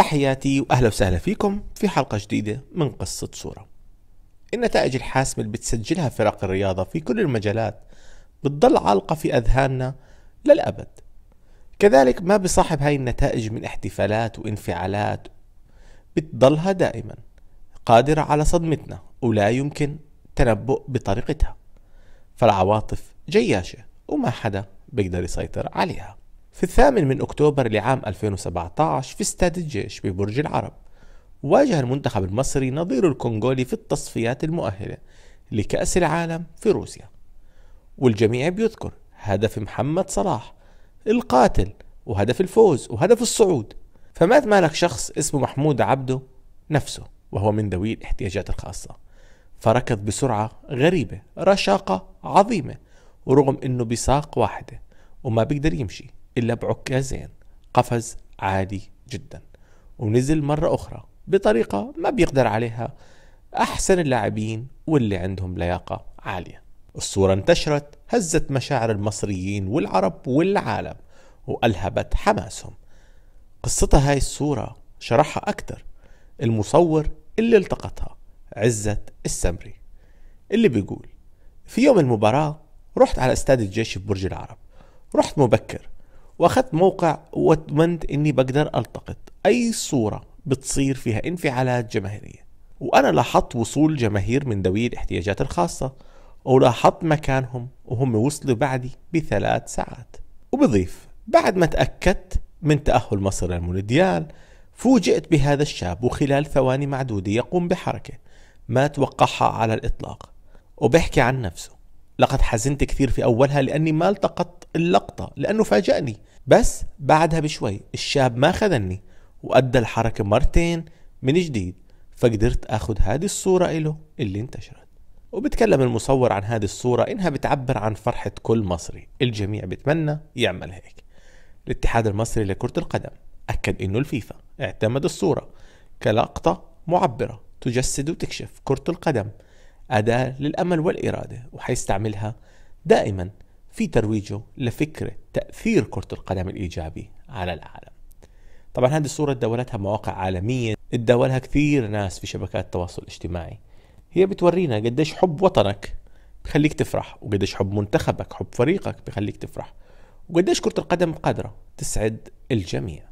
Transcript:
تحياتي واهلا وسهلا فيكم في حلقه جديده من قصه صوره. النتائج الحاسمه اللي بتسجلها فرق الرياضه في كل المجالات بتضل عالقه في اذهاننا للابد. كذلك ما بصاحب هاي النتائج من احتفالات وانفعالات بتضلها دائما قادره على صدمتنا ولا يمكن تنبؤ بطريقتها. فالعواطف جياشه وما حدا بيقدر يسيطر عليها. في الثامن من أكتوبر لعام 2017 في استاد الجيش ببرج العرب واجه المنتخب المصري نظير الكونغولي في التصفيات المؤهلة لكأس العالم في روسيا والجميع بيذكر هدف محمد صلاح القاتل وهدف الفوز وهدف الصعود فمات مالك شخص اسمه محمود عبده نفسه وهو من ذوي الاحتياجات الخاصة فركض بسرعة غريبة رشاقة عظيمة ورغم انه بساق واحدة وما بيقدر يمشي إلا بعكازين قفز عالي جدا ونزل مرة أخرى بطريقة ما بيقدر عليها أحسن اللاعبين واللي عندهم لياقة عالية الصورة انتشرت هزت مشاعر المصريين والعرب والعالم وألهبت حماسهم قصتها هاي الصورة شرحها أكثر المصور اللي التقطها عزت السمري اللي بيقول في يوم المباراة رحت على استاد الجيش في برج العرب رحت مبكر واخذت موقع واتمنت اني بقدر التقط اي صوره بتصير فيها انفعالات جماهيريه وانا لاحظت وصول جماهير من ذوي الاحتياجات الخاصه ولاحظت مكانهم وهم وصلوا بعدي بثلاث ساعات وبضيف بعد ما تأكدت من تأهل مصر المونديال فوجئت بهذا الشاب وخلال ثواني معدودة يقوم بحركة ما توقعها على الإطلاق وبيحكي عن نفسه لقد حزنت كثير في أولها لأني ما التقطت اللقطة لأنه فاجأني بس بعدها بشوي الشاب ما خذني وأدى الحركة مرتين من جديد فقدرت أخذ هذه الصورة إله اللي انتشرت وبتكلم المصور عن هذه الصورة إنها بتعبر عن فرحة كل مصري الجميع بتمنى يعمل هيك الاتحاد المصري لكرة القدم أكد إنه الفيفا اعتمد الصورة كلقطة معبرة تجسد وتكشف كرة القدم أداة للأمل والإرادة وحيستعملها دائما في ترويجه لفكرة تأثير كرة القدم الإيجابي على العالم طبعا هذه الصورة تداولتها مواقع عالمية تداولها كثير ناس في شبكات التواصل الاجتماعي هي بتورينا قديش حب وطنك بخليك تفرح وقديش حب منتخبك حب فريقك بخليك تفرح وقديش كرة القدم قادرة تسعد الجميع